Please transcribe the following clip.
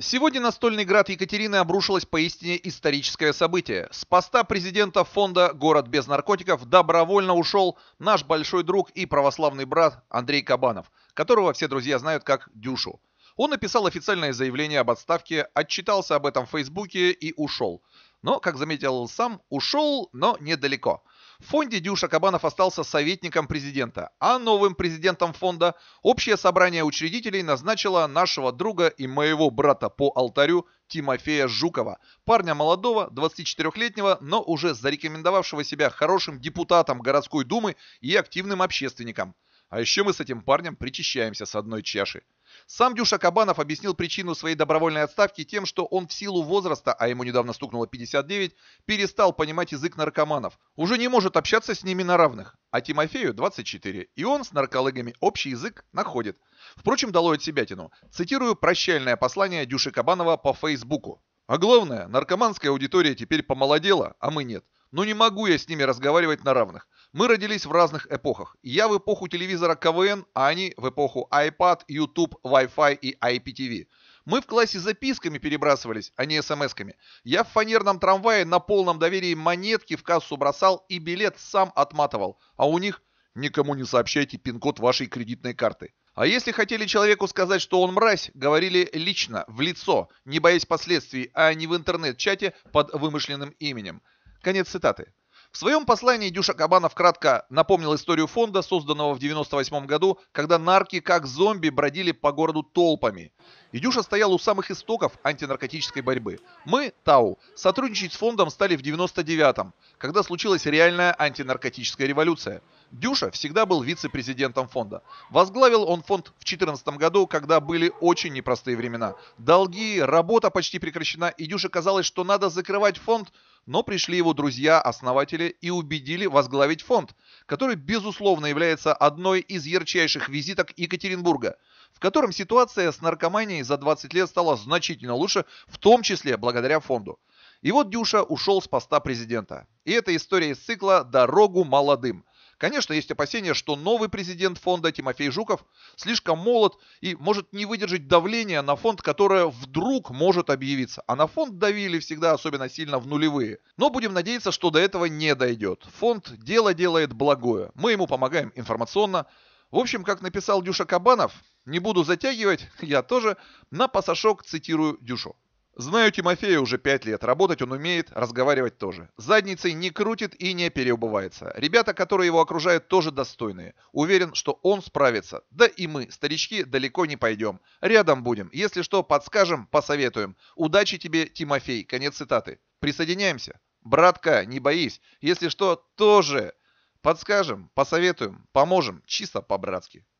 Сегодня на Стольный град Екатерины обрушилось поистине историческое событие. С поста президента фонда «Город без наркотиков» добровольно ушел наш большой друг и православный брат Андрей Кабанов, которого все друзья знают как Дюшу. Он написал официальное заявление об отставке, отчитался об этом в Фейсбуке и ушел. Но, как заметил сам, ушел, но недалеко – в фонде Дюша Кабанов остался советником президента, а новым президентом фонда общее собрание учредителей назначило нашего друга и моего брата по алтарю Тимофея Жукова, парня молодого, 24-летнего, но уже зарекомендовавшего себя хорошим депутатом городской думы и активным общественником. А еще мы с этим парнем причащаемся с одной чаши. Сам Дюша Кабанов объяснил причину своей добровольной отставки тем, что он в силу возраста, а ему недавно стукнуло 59, перестал понимать язык наркоманов, уже не может общаться с ними на равных. А Тимофею 24, и он с наркологами общий язык находит. Впрочем, дало от себя тяну. Цитирую прощальное послание Дюши Кабанова по Фейсбуку. А главное, наркоманская аудитория теперь помолодела, а мы нет. Но не могу я с ними разговаривать на равных. Мы родились в разных эпохах. Я в эпоху телевизора КВН, а они в эпоху iPad, YouTube, Wi-Fi и IPTV. Мы в классе записками перебрасывались, а не смс-ками. Я в фанерном трамвае на полном доверии монетки в кассу бросал и билет сам отматывал. А у них никому не сообщайте пин-код вашей кредитной карты. А если хотели человеку сказать, что он мразь, говорили лично, в лицо, не боясь последствий, а не в интернет-чате под вымышленным именем. Конец цитаты. В своем послании Дюша Кабанов кратко напомнил историю фонда, созданного в 1998 году, когда нарки как зомби бродили по городу толпами. И Дюша стоял у самых истоков антинаркотической борьбы. Мы, Тау, сотрудничать с фондом стали в 1999, м когда случилась реальная антинаркотическая революция. Дюша всегда был вице-президентом фонда. Возглавил он фонд в 2014 году, когда были очень непростые времена. Долги, работа почти прекращена, и Дюше казалось, что надо закрывать фонд – но пришли его друзья-основатели и убедили возглавить фонд, который, безусловно, является одной из ярчайших визиток Екатеринбурга, в котором ситуация с наркоманией за 20 лет стала значительно лучше, в том числе благодаря фонду. И вот Дюша ушел с поста президента. И это история из цикла «Дорогу молодым», Конечно, есть опасения, что новый президент фонда Тимофей Жуков слишком молод и может не выдержать давления на фонд, которое вдруг может объявиться. А на фонд давили всегда особенно сильно в нулевые. Но будем надеяться, что до этого не дойдет. Фонд дело делает благое. Мы ему помогаем информационно. В общем, как написал Дюша Кабанов, не буду затягивать, я тоже на пасашок цитирую Дюшу. Знаю Тимофея уже пять лет, работать он умеет, разговаривать тоже. Задницей не крутит и не переубывается. Ребята, которые его окружают, тоже достойные. Уверен, что он справится. Да и мы, старички, далеко не пойдем. Рядом будем. Если что, подскажем, посоветуем. Удачи тебе, Тимофей. Конец цитаты. Присоединяемся. Братка, не боись. Если что, тоже подскажем, посоветуем, поможем. Чисто по-братски.